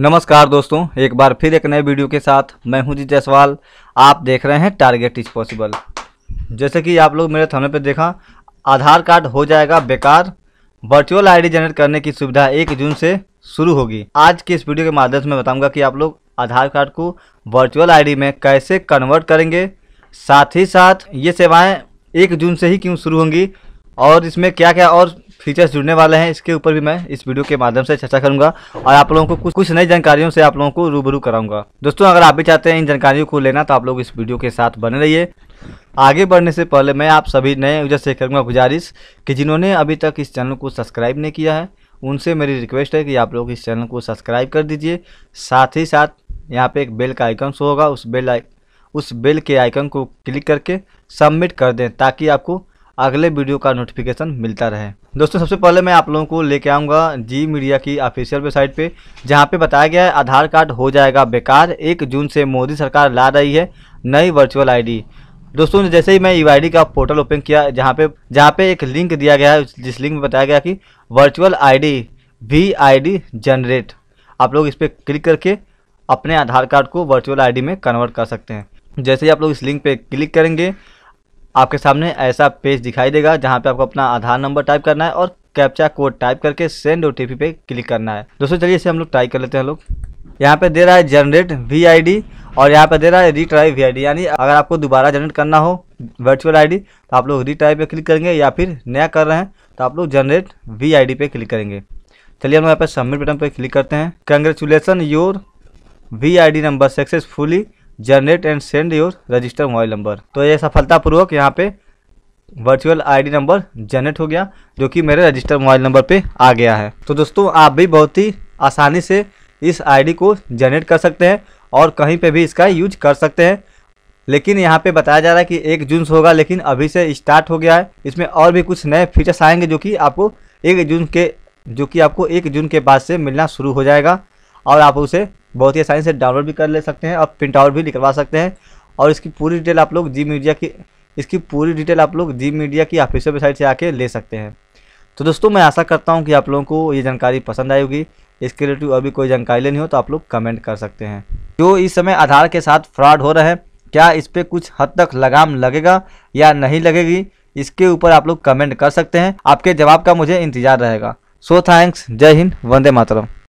नमस्कार दोस्तों एक बार फिर एक नए वीडियो के साथ मैं हूं जी जायसवाल आप देख रहे हैं टारगेट इज पॉसिबल जैसे कि आप लोग मेरे थमने पर देखा आधार कार्ड हो जाएगा बेकार वर्चुअल आईडी जनरेट करने की सुविधा एक जून से शुरू होगी आज की इस वीडियो के माध्यम से मैं बताऊंगा कि आप लोग आधार कार्ड को वर्चुअल आई में कैसे कन्वर्ट करेंगे साथ ही साथ ये सेवाएँ एक जून से ही क्यों शुरू होंगी और इसमें क्या क्या और फीचर्स जुड़ने वाले हैं इसके ऊपर भी मैं इस वीडियो के माध्यम से चर्चा करूंगा और आप लोगों को कुछ कुछ नई जानकारियों से आप लोगों को रूबरू कराऊंगा दोस्तों अगर आप भी चाहते हैं इन जानकारियों को लेना तो आप लोग इस वीडियो के साथ बने रहिए आगे बढ़ने से पहले मैं आप सभी नए यूजर से करूँगा गुजारिश कि जिन्होंने अभी तक इस चैनल को सब्सक्राइब नहीं किया है उनसे मेरी रिक्वेस्ट है कि आप लोग इस चैनल को सब्सक्राइब कर दीजिए साथ ही साथ यहाँ पर एक बेल का आइकन शो होगा उस बेल उस बेल के आइकन को क्लिक करके सबमिट कर दें ताकि आपको अगले वीडियो का नोटिफिकेशन मिलता रहे दोस्तों सबसे पहले मैं आप लोगों को लेके आऊँगा जी मीडिया की ऑफिशियल वेबसाइट पे जहाँ पे बताया गया है आधार कार्ड हो जाएगा बेकार एक जून से मोदी सरकार ला रही है नई वर्चुअल आईडी दोस्तों जैसे ही मैं यू e का पोर्टल ओपन किया जहाँ पे जहाँ पे एक लिंक दिया गया है जिस लिंक में बताया गया कि वर्चुअल डी वी जनरेट आप लोग इस पर क्लिक करके अपने आधार कार्ड को वर्चुअल आई में कन्वर्ट कर सकते हैं जैसे ही आप लोग इस लिंक पर क्लिक करेंगे आपके सामने ऐसा पेज दिखाई देगा जहाँ पे आपको अपना आधार नंबर टाइप करना है और कैप्चा कोड टाइप करके सेंड ओ पे क्लिक करना है दोस्तों चलिए इसे हम लोग ट्राई कर लेते हैं लोग यहाँ पे दे रहा है जनरेट वी और यहाँ पे दे रहा है रीट्राई वी यानी अगर आपको दोबारा जनरेट करना हो वर्चुअल आईडी तो आप लोग रीट्राई पे क्लिक करेंगे या फिर नया कर रहे हैं तो आप लोग जनरेट वी पे क्लिक करेंगे चलिए हम लोग यहाँ पे सबमिट बटन पे क्लिक करते हैं congratulation your V I D number successfully generate and send your register mobile number तो ये सफलतापूर्वक यहाँ पे वर्चुअल आईडी नंबर जनरेट हो गया जो कि मेरे रजिस्टर मोबाइल नंबर पे आ गया है तो दोस्तों आप भी बहुत ही आसानी से इस आईडी को जनरेट कर सकते हैं और कहीं पे भी इसका यूज कर सकते हैं लेकिन यहाँ पे बताया जा रहा है कि एक जून से होगा लेकिन अभी से स्टार्ट हो गया है इसमें और भी कुछ नए फीचर्स आएंगे जो कि आपको एक जून के जो कि आपको एक जून के बाद से मिलना शुरू हो जाएगा और आप उसे बहुत ही आसानी से डाउनलोड भी कर ले सकते हैं और प्रिंट आउट भी निकलवा सकते हैं और इसकी पूरी डिटेल आप लोग जी मीडिया की इसकी पूरी डिटेल आप लोग जी मीडिया की ऑफिशियल वेबसाइट से आके ले सकते हैं तो दोस्तों मैं आशा करता हूँ कि आप लोगों को ये जानकारी पसंद आएगी इसके रिलेटिव अभी कोई जानकारी लेनी हो तो आप लोग कमेंट कर सकते हैं जो इस समय आधार के साथ फ्रॉड हो रहे हैं क्या इस पर कुछ हद तक लगाम लगेगा या नहीं लगेगी इसके ऊपर आप लोग कमेंट कर सकते हैं आपके जवाब का मुझे इंतजार रहेगा सो थैंक्स जय हिंद वंदे मातरम